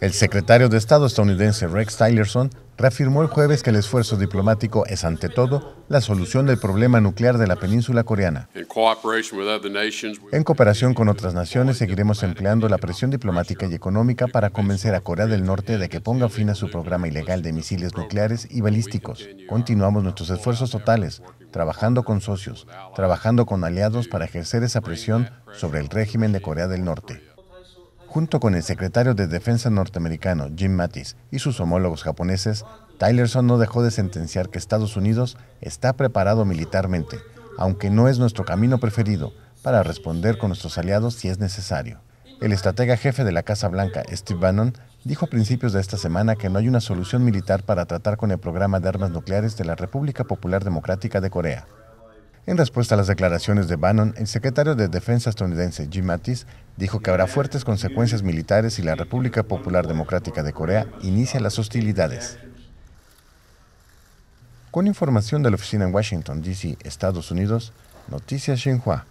El secretario de Estado estadounidense Rex Tillerson reafirmó el jueves que el esfuerzo diplomático es ante todo la solución del problema nuclear de la península coreana. En cooperación con otras naciones seguiremos empleando la presión diplomática y económica para convencer a Corea del Norte de que ponga fin a su programa ilegal de misiles nucleares y balísticos. Continuamos nuestros esfuerzos totales, trabajando con socios, trabajando con aliados para ejercer esa presión sobre el régimen de Corea del Norte junto con el secretario de Defensa norteamericano Jim Mattis y sus homólogos japoneses, Tylerson no dejó de sentenciar que Estados Unidos está preparado militarmente, aunque no es nuestro camino preferido, para responder con nuestros aliados si es necesario. El estratega jefe de la Casa Blanca, Steve Bannon, dijo a principios de esta semana que no hay una solución militar para tratar con el programa de armas nucleares de la República Popular Democrática de Corea. En respuesta a las declaraciones de Bannon, el secretario de Defensa estadounidense Jim Mattis dijo que habrá fuertes consecuencias militares si la República Popular Democrática de Corea inicia las hostilidades. Con información de la oficina en Washington, D.C., Estados Unidos, Noticias Xinhua.